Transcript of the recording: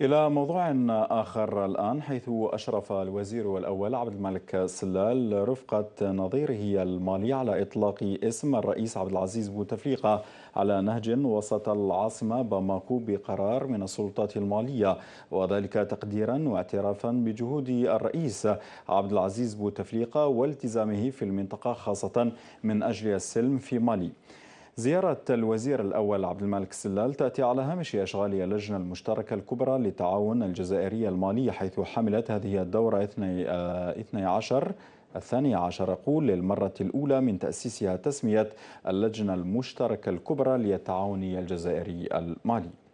إلى موضوع آخر الآن حيث أشرف الوزير الأول عبد الملك سلال رفقة نظيره المالي على إطلاق اسم الرئيس عبد العزيز بوتفليقة على نهج وسط العاصمة باماكو بقرار من السلطات المالية وذلك تقديرا واعترافا بجهود الرئيس عبد العزيز بوتفليقة والتزامه في المنطقة خاصة من أجل السلم في مالي زيارة الوزير الأول عبد الملك سلال تأتي على هامش أشغال اللجنة المشتركة الكبرى للتعاون الجزائري المالي حيث حملت هذه الدورة 12 الثاني آه، عشر أقول للمرة الأولى من تأسيسها تسمية اللجنة المشتركة الكبرى للتعاون الجزائري المالي